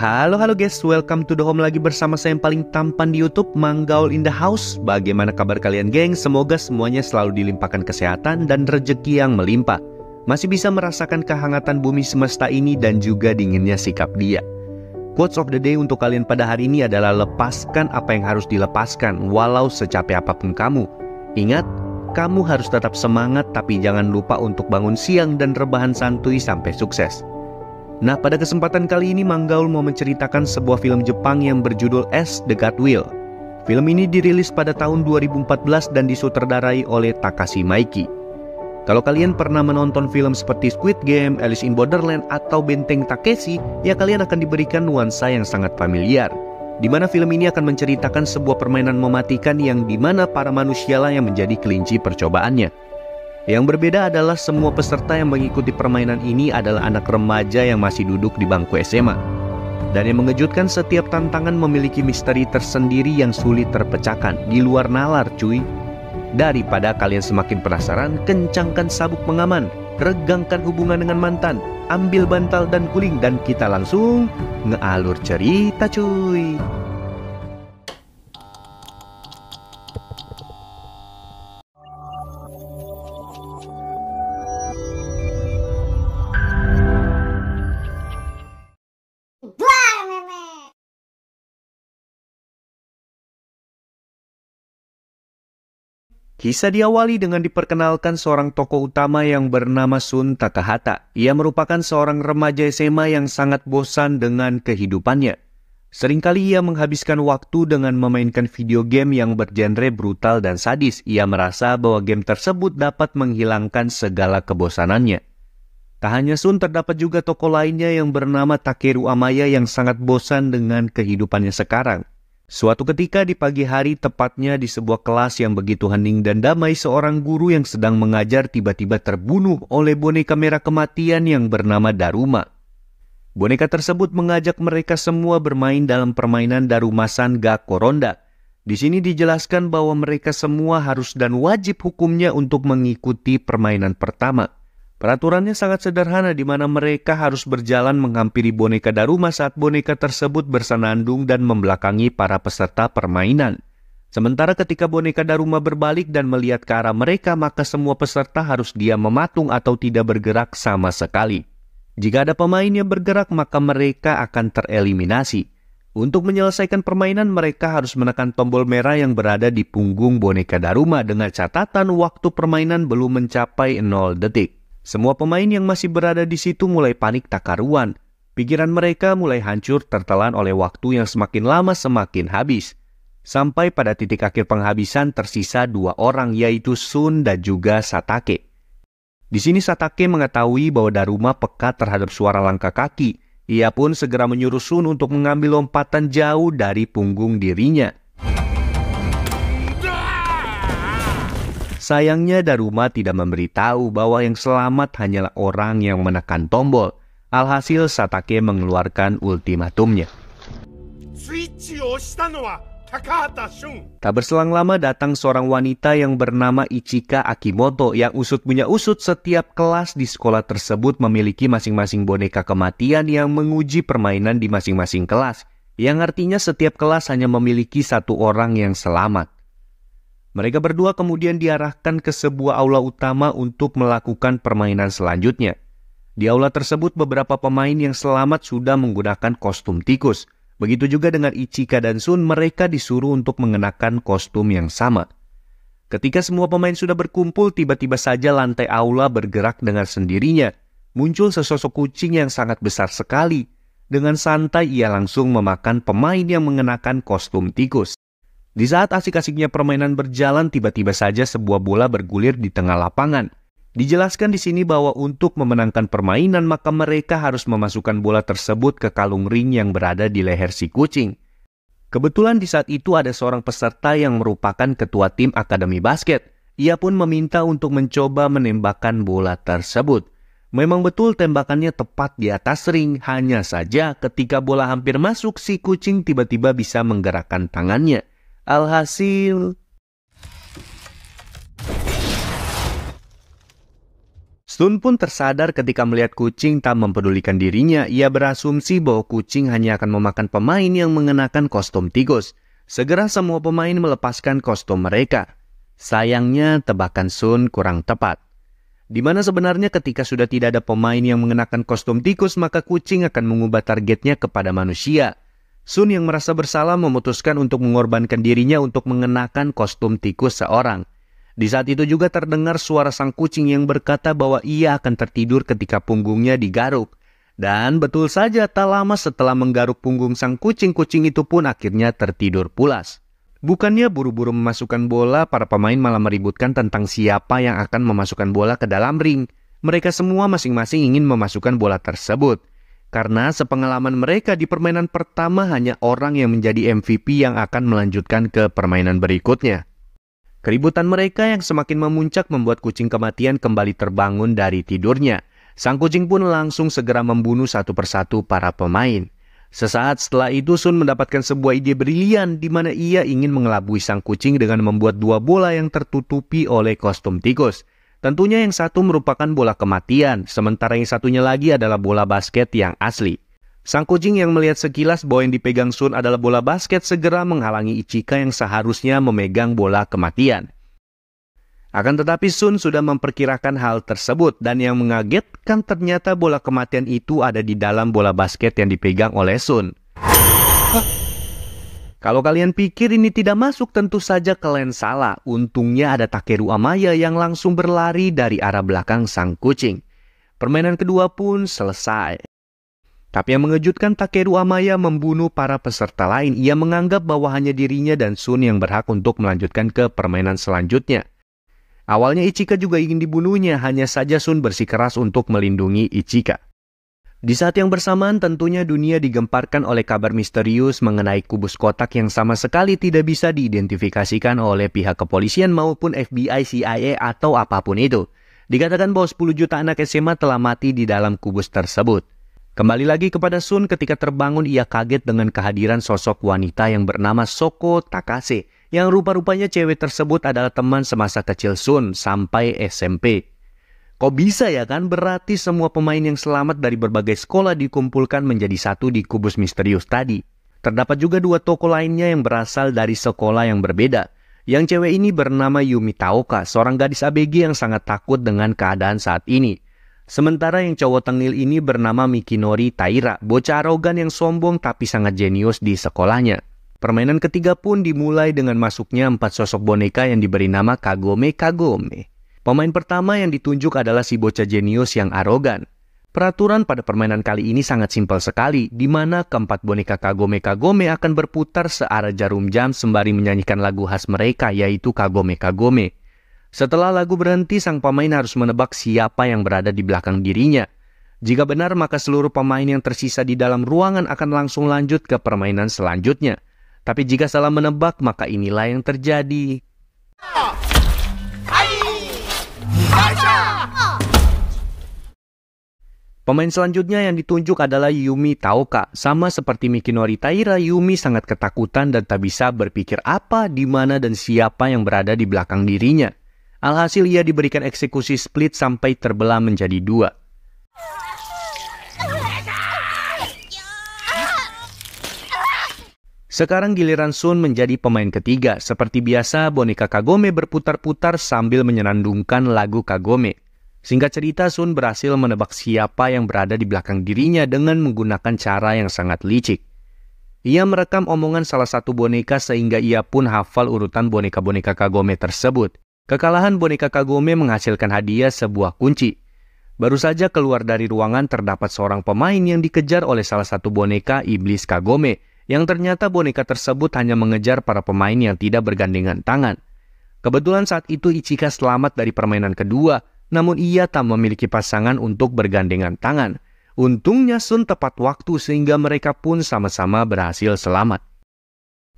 Halo halo guys, welcome to the home lagi bersama saya yang paling tampan di YouTube, Manggaul in the house. Bagaimana kabar kalian geng? Semoga semuanya selalu dilimpahkan kesehatan dan rejeki yang melimpah. Masih bisa merasakan kehangatan bumi semesta ini dan juga dinginnya sikap dia. Quotes of the day untuk kalian pada hari ini adalah lepaskan apa yang harus dilepaskan walau secapek apapun kamu. Ingat, kamu harus tetap semangat tapi jangan lupa untuk bangun siang dan rebahan santuy sampai sukses. Nah, pada kesempatan kali ini Manggaul mau menceritakan sebuah film Jepang yang berjudul S The God Will. Film ini dirilis pada tahun 2014 dan disutradarai oleh Takashi Maiki. Kalau kalian pernah menonton film seperti Squid Game, Alice in Borderland, atau Benteng Takeshi, ya kalian akan diberikan nuansa yang sangat familiar. Di mana film ini akan menceritakan sebuah permainan mematikan yang mana para manusialah yang menjadi kelinci percobaannya. Yang berbeda adalah semua peserta yang mengikuti permainan ini adalah anak remaja yang masih duduk di bangku SMA. Dan yang mengejutkan setiap tantangan memiliki misteri tersendiri yang sulit terpecahkan di luar nalar cuy. Daripada kalian semakin penasaran, kencangkan sabuk pengaman, regangkan hubungan dengan mantan, ambil bantal dan kuling dan kita langsung ngealur cerita cuy. Kisah diawali dengan diperkenalkan seorang tokoh utama yang bernama Sun Takahata. Ia merupakan seorang remaja SMA yang sangat bosan dengan kehidupannya. Seringkali ia menghabiskan waktu dengan memainkan video game yang bergenre brutal dan sadis. Ia merasa bahwa game tersebut dapat menghilangkan segala kebosanannya. Tak hanya Sun, terdapat juga tokoh lainnya yang bernama Takeru Amaya yang sangat bosan dengan kehidupannya sekarang. Suatu ketika di pagi hari tepatnya di sebuah kelas yang begitu hening dan damai seorang guru yang sedang mengajar tiba-tiba terbunuh oleh boneka merah kematian yang bernama Daruma. Boneka tersebut mengajak mereka semua bermain dalam permainan Darumasan Gakoronda. Di sini dijelaskan bahwa mereka semua harus dan wajib hukumnya untuk mengikuti permainan pertama. Peraturannya sangat sederhana di mana mereka harus berjalan menghampiri boneka Daruma saat boneka tersebut bersenandung dan membelakangi para peserta permainan. Sementara ketika boneka Daruma berbalik dan melihat ke arah mereka, maka semua peserta harus diam mematung atau tidak bergerak sama sekali. Jika ada pemain yang bergerak, maka mereka akan tereliminasi. Untuk menyelesaikan permainan, mereka harus menekan tombol merah yang berada di punggung boneka Daruma dengan catatan waktu permainan belum mencapai 0 detik. Semua pemain yang masih berada di situ mulai panik tak karuan. Pikiran mereka mulai hancur tertelan oleh waktu yang semakin lama semakin habis. Sampai pada titik akhir penghabisan tersisa dua orang yaitu Sun dan juga Satake. Di sini Satake mengetahui bahwa Daruma peka terhadap suara langkah kaki. Ia pun segera menyuruh Sun untuk mengambil lompatan jauh dari punggung dirinya. Sayangnya Daruma tidak memberitahu bahwa yang selamat hanyalah orang yang menekan tombol. Alhasil Satake mengeluarkan ultimatumnya. Tak berselang lama datang seorang wanita yang bernama Ichika Akimoto yang usut punya usut setiap kelas di sekolah tersebut memiliki masing-masing boneka kematian yang menguji permainan di masing-masing kelas. Yang artinya setiap kelas hanya memiliki satu orang yang selamat. Mereka berdua kemudian diarahkan ke sebuah aula utama untuk melakukan permainan selanjutnya. Di aula tersebut beberapa pemain yang selamat sudah menggunakan kostum tikus. Begitu juga dengan Ichika dan Sun, mereka disuruh untuk mengenakan kostum yang sama. Ketika semua pemain sudah berkumpul, tiba-tiba saja lantai aula bergerak dengan sendirinya. Muncul sesosok kucing yang sangat besar sekali. Dengan santai ia langsung memakan pemain yang mengenakan kostum tikus. Di saat asik-asiknya permainan berjalan, tiba-tiba saja sebuah bola bergulir di tengah lapangan. Dijelaskan di sini bahwa untuk memenangkan permainan maka mereka harus memasukkan bola tersebut ke kalung ring yang berada di leher si kucing. Kebetulan di saat itu ada seorang peserta yang merupakan ketua tim akademi basket. Ia pun meminta untuk mencoba menembakkan bola tersebut. Memang betul tembakannya tepat di atas ring, hanya saja ketika bola hampir masuk si kucing tiba-tiba bisa menggerakkan tangannya. Alhasil, Stun pun tersadar ketika melihat kucing tak mempedulikan dirinya. Ia berasumsi bahwa kucing hanya akan memakan pemain yang mengenakan kostum tigus. Segera semua pemain melepaskan kostum mereka. Sayangnya tebakan Sun kurang tepat. Di mana sebenarnya ketika sudah tidak ada pemain yang mengenakan kostum tikus, maka kucing akan mengubah targetnya kepada manusia. Sun yang merasa bersalah memutuskan untuk mengorbankan dirinya untuk mengenakan kostum tikus seorang. Di saat itu juga terdengar suara sang kucing yang berkata bahwa ia akan tertidur ketika punggungnya digaruk. Dan betul saja tak lama setelah menggaruk punggung sang kucing, kucing itu pun akhirnya tertidur pulas. Bukannya buru-buru memasukkan bola, para pemain malah meributkan tentang siapa yang akan memasukkan bola ke dalam ring. Mereka semua masing-masing ingin memasukkan bola tersebut. Karena sepengalaman mereka di permainan pertama hanya orang yang menjadi MVP yang akan melanjutkan ke permainan berikutnya. Keributan mereka yang semakin memuncak membuat kucing kematian kembali terbangun dari tidurnya. Sang kucing pun langsung segera membunuh satu persatu para pemain. Sesaat setelah itu Sun mendapatkan sebuah ide brilian di mana ia ingin mengelabui sang kucing dengan membuat dua bola yang tertutupi oleh kostum tikus. Tentunya yang satu merupakan bola kematian, sementara yang satunya lagi adalah bola basket yang asli. Sang kucing yang melihat sekilas bahwa yang dipegang Sun adalah bola basket segera menghalangi Ichika yang seharusnya memegang bola kematian. Akan tetapi Sun sudah memperkirakan hal tersebut dan yang mengagetkan ternyata bola kematian itu ada di dalam bola basket yang dipegang oleh Sun. Hah? Kalau kalian pikir ini tidak masuk tentu saja kalian salah. Untungnya ada Takeru Amaya yang langsung berlari dari arah belakang sang kucing. Permainan kedua pun selesai. Tapi yang mengejutkan Takeru Amaya membunuh para peserta lain. Ia menganggap bahwa hanya dirinya dan Sun yang berhak untuk melanjutkan ke permainan selanjutnya. Awalnya Ichika juga ingin dibunuhnya, hanya saja Sun bersikeras untuk melindungi Ichika. Di saat yang bersamaan tentunya dunia digemparkan oleh kabar misterius mengenai kubus kotak yang sama sekali tidak bisa diidentifikasikan oleh pihak kepolisian maupun FBI, CIA atau apapun itu. Dikatakan bahwa 10 juta anak SMA telah mati di dalam kubus tersebut. Kembali lagi kepada Sun ketika terbangun ia kaget dengan kehadiran sosok wanita yang bernama Soko Takase yang rupa-rupanya cewek tersebut adalah teman semasa kecil Sun sampai SMP. Kok bisa ya kan? Berarti semua pemain yang selamat dari berbagai sekolah dikumpulkan menjadi satu di kubus misterius tadi. Terdapat juga dua toko lainnya yang berasal dari sekolah yang berbeda. Yang cewek ini bernama Yumi Taoka, seorang gadis ABG yang sangat takut dengan keadaan saat ini. Sementara yang cowok tengil ini bernama Mikinori Taira, bocah arogan yang sombong tapi sangat jenius di sekolahnya. Permainan ketiga pun dimulai dengan masuknya empat sosok boneka yang diberi nama Kagome Kagome. Pemain pertama yang ditunjuk adalah si bocah jenius yang arogan. Peraturan pada permainan kali ini sangat simpel sekali, di mana keempat boneka kagome-kagome akan berputar searah jarum jam sembari menyanyikan lagu khas mereka yaitu kagome-kagome. Setelah lagu berhenti, sang pemain harus menebak siapa yang berada di belakang dirinya. Jika benar, maka seluruh pemain yang tersisa di dalam ruangan akan langsung lanjut ke permainan selanjutnya. Tapi jika salah menebak, maka inilah yang terjadi. Ah! Pemain selanjutnya yang ditunjuk adalah Yumi Taoka. Sama seperti Mikinori Taira, Yumi sangat ketakutan dan tak bisa berpikir apa, di mana dan siapa yang berada di belakang dirinya. Alhasil ia diberikan eksekusi split sampai terbelah menjadi dua. Sekarang giliran Sun menjadi pemain ketiga. Seperti biasa, boneka Kagome berputar-putar sambil menyenandungkan lagu Kagome. Singkat cerita, Sun berhasil menebak siapa yang berada di belakang dirinya dengan menggunakan cara yang sangat licik. Ia merekam omongan salah satu boneka sehingga ia pun hafal urutan boneka-boneka Kagome tersebut. Kekalahan boneka Kagome menghasilkan hadiah sebuah kunci. Baru saja keluar dari ruangan terdapat seorang pemain yang dikejar oleh salah satu boneka iblis Kagome yang ternyata boneka tersebut hanya mengejar para pemain yang tidak bergandengan tangan. Kebetulan saat itu Ichika selamat dari permainan kedua namun ia tak memiliki pasangan untuk bergandengan tangan. Untungnya Sun tepat waktu sehingga mereka pun sama-sama berhasil selamat.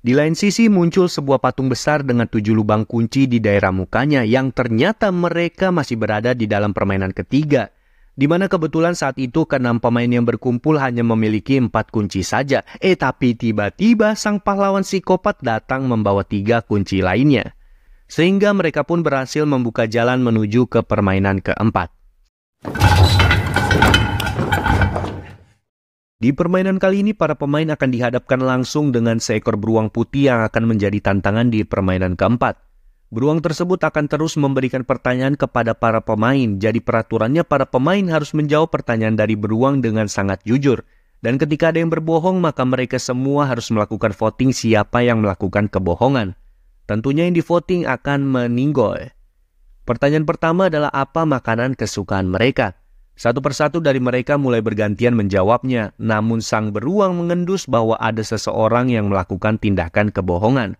Di lain sisi muncul sebuah patung besar dengan tujuh lubang kunci di daerah mukanya yang ternyata mereka masih berada di dalam permainan ketiga. Di mana kebetulan saat itu keenam pemain yang berkumpul hanya memiliki empat kunci saja. Eh tapi tiba-tiba sang pahlawan psikopat datang membawa tiga kunci lainnya sehingga mereka pun berhasil membuka jalan menuju ke permainan keempat. Di permainan kali ini, para pemain akan dihadapkan langsung dengan seekor beruang putih yang akan menjadi tantangan di permainan keempat. Beruang tersebut akan terus memberikan pertanyaan kepada para pemain, jadi peraturannya para pemain harus menjawab pertanyaan dari beruang dengan sangat jujur. Dan ketika ada yang berbohong, maka mereka semua harus melakukan voting siapa yang melakukan kebohongan. Tentunya yang divoting akan meninggal. Pertanyaan pertama adalah apa makanan kesukaan mereka? Satu persatu dari mereka mulai bergantian menjawabnya, namun sang beruang mengendus bahwa ada seseorang yang melakukan tindakan kebohongan.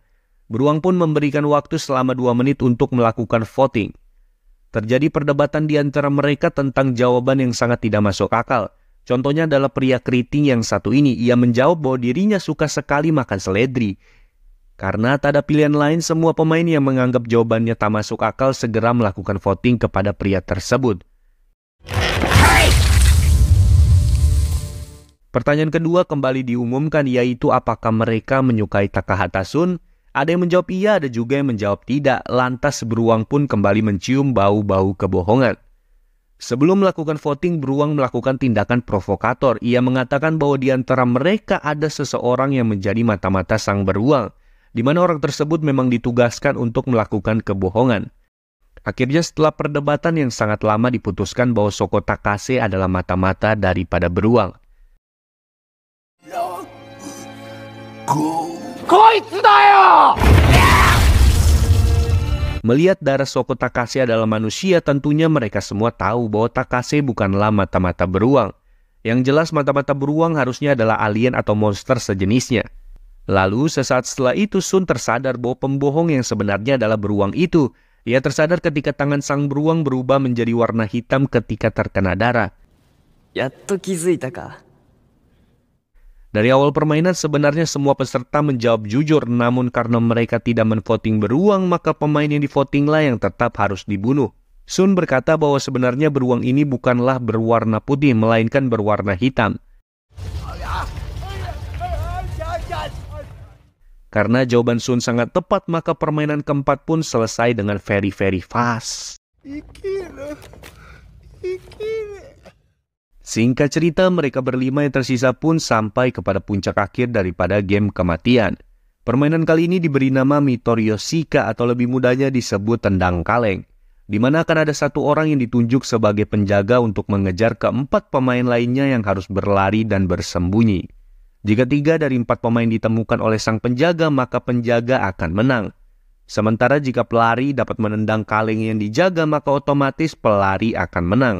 Beruang pun memberikan waktu selama dua menit untuk melakukan voting. Terjadi perdebatan di antara mereka tentang jawaban yang sangat tidak masuk akal. Contohnya adalah pria keriting yang satu ini. Ia menjawab bahwa dirinya suka sekali makan seledri. Karena tak ada pilihan lain, semua pemain yang menganggap jawabannya tak masuk akal segera melakukan voting kepada pria tersebut. Pertanyaan kedua kembali diumumkan yaitu apakah mereka menyukai Takahata Sun? Ada yang menjawab iya, ada juga yang menjawab tidak. Lantas beruang pun kembali mencium bau-bau kebohongan. Sebelum melakukan voting, beruang melakukan tindakan provokator. Ia mengatakan bahwa di antara mereka ada seseorang yang menjadi mata-mata sang beruang di mana orang tersebut memang ditugaskan untuk melakukan kebohongan. Akhirnya setelah perdebatan yang sangat lama diputuskan bahwa Soko Takase adalah mata-mata daripada beruang. Melihat darah Soko Takase adalah manusia, tentunya mereka semua tahu bahwa Takase bukanlah mata-mata beruang. Yang jelas mata-mata beruang harusnya adalah alien atau monster sejenisnya. Lalu sesaat setelah itu Sun tersadar bahwa pembohong yang sebenarnya adalah beruang itu. Ia tersadar ketika tangan sang beruang berubah menjadi warna hitam ketika terkena darah. Dari awal permainan sebenarnya semua peserta menjawab jujur namun karena mereka tidak menvoting beruang maka pemain yang divotinglah yang tetap harus dibunuh. Sun berkata bahwa sebenarnya beruang ini bukanlah berwarna putih melainkan berwarna hitam. Karena jawaban Sun sangat tepat, maka permainan keempat pun selesai dengan very very fast. Singkat cerita, mereka berlima yang tersisa pun sampai kepada puncak akhir daripada game kematian. Permainan kali ini diberi nama Mitoriosika atau lebih mudahnya disebut tendang kaleng di mana akan ada satu orang yang ditunjuk sebagai penjaga untuk mengejar keempat pemain lainnya yang harus berlari dan bersembunyi. Jika tiga dari empat pemain ditemukan oleh sang penjaga, maka penjaga akan menang. Sementara jika pelari dapat menendang kaleng yang dijaga, maka otomatis pelari akan menang.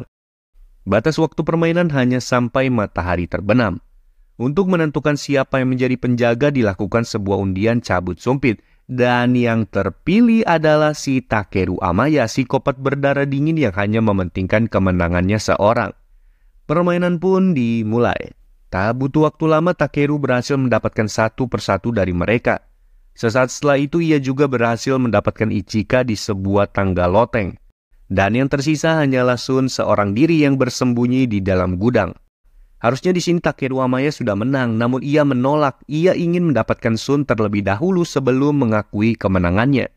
Batas waktu permainan hanya sampai matahari terbenam. Untuk menentukan siapa yang menjadi penjaga dilakukan sebuah undian cabut sumpit. Dan yang terpilih adalah si Takeru Amaya, si kopat berdarah dingin yang hanya mementingkan kemenangannya seorang. Permainan pun dimulai. Tak butuh waktu lama Takeru berhasil mendapatkan satu persatu dari mereka. Sesaat setelah itu ia juga berhasil mendapatkan Ichika di sebuah tangga loteng. Dan yang tersisa hanyalah Sun seorang diri yang bersembunyi di dalam gudang. Harusnya di sini Takeru Amaya sudah menang, namun ia menolak. Ia ingin mendapatkan Sun terlebih dahulu sebelum mengakui kemenangannya.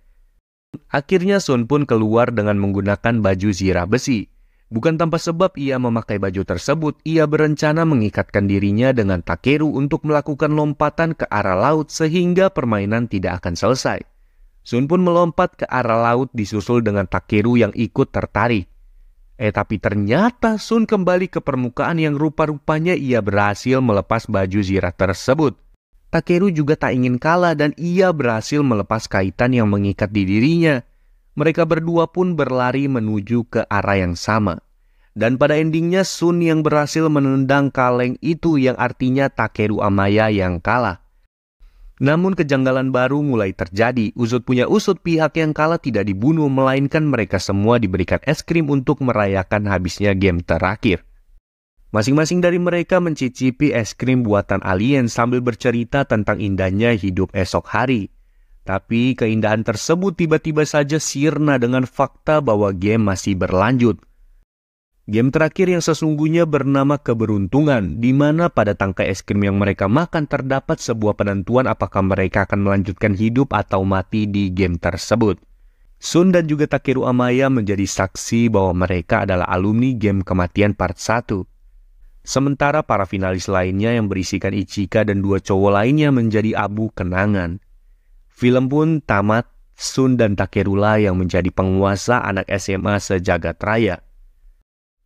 Akhirnya Sun pun keluar dengan menggunakan baju zirah besi. Bukan tanpa sebab ia memakai baju tersebut, ia berencana mengikatkan dirinya dengan Takeru untuk melakukan lompatan ke arah laut sehingga permainan tidak akan selesai. Sun pun melompat ke arah laut disusul dengan Takeru yang ikut tertarik. Eh tapi ternyata Sun kembali ke permukaan yang rupa-rupanya ia berhasil melepas baju zirah tersebut. Takeru juga tak ingin kalah dan ia berhasil melepas kaitan yang mengikat di dirinya. Mereka berdua pun berlari menuju ke arah yang sama. Dan pada endingnya Sun yang berhasil menendang kaleng itu yang artinya Takeru Amaya yang kalah. Namun kejanggalan baru mulai terjadi. Usut punya usut pihak yang kalah tidak dibunuh melainkan mereka semua diberikan es krim untuk merayakan habisnya game terakhir. Masing-masing dari mereka mencicipi es krim buatan alien sambil bercerita tentang indahnya hidup esok hari. Tapi keindahan tersebut tiba-tiba saja sirna dengan fakta bahwa game masih berlanjut. Game terakhir yang sesungguhnya bernama keberuntungan, di mana pada tangkai es krim yang mereka makan terdapat sebuah penentuan apakah mereka akan melanjutkan hidup atau mati di game tersebut. Sun dan juga Takeru Amaya menjadi saksi bahwa mereka adalah alumni game kematian part 1. Sementara para finalis lainnya yang berisikan Ichika dan dua cowok lainnya menjadi abu kenangan. Film pun tamat Sun dan Takerula yang menjadi penguasa anak SMA sejagat raya.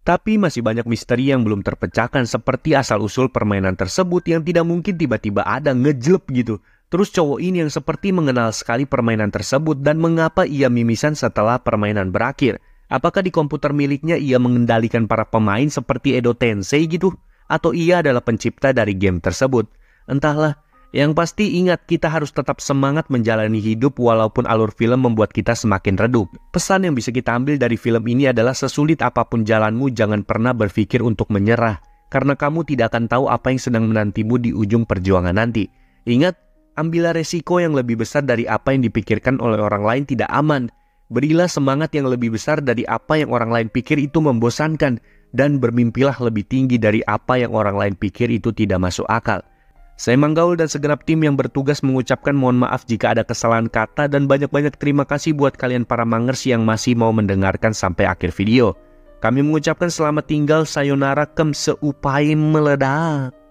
Tapi masih banyak misteri yang belum terpecahkan seperti asal-usul permainan tersebut yang tidak mungkin tiba-tiba ada ngejlep gitu. Terus cowok ini yang seperti mengenal sekali permainan tersebut dan mengapa ia mimisan setelah permainan berakhir. Apakah di komputer miliknya ia mengendalikan para pemain seperti Edo Tensei gitu? Atau ia adalah pencipta dari game tersebut? Entahlah, yang pasti ingat kita harus tetap semangat menjalani hidup walaupun alur film membuat kita semakin redup. Pesan yang bisa kita ambil dari film ini adalah sesulit apapun jalanmu jangan pernah berpikir untuk menyerah. Karena kamu tidak akan tahu apa yang sedang menantimu di ujung perjuangan nanti. Ingat, ambillah resiko yang lebih besar dari apa yang dipikirkan oleh orang lain tidak aman. Berilah semangat yang lebih besar dari apa yang orang lain pikir itu membosankan. Dan bermimpilah lebih tinggi dari apa yang orang lain pikir itu tidak masuk akal. Saya Manggaul dan segenap tim yang bertugas mengucapkan mohon maaf jika ada kesalahan kata dan banyak-banyak terima kasih buat kalian para mangers yang masih mau mendengarkan sampai akhir video. Kami mengucapkan selamat tinggal sayonara kem seupai meledak.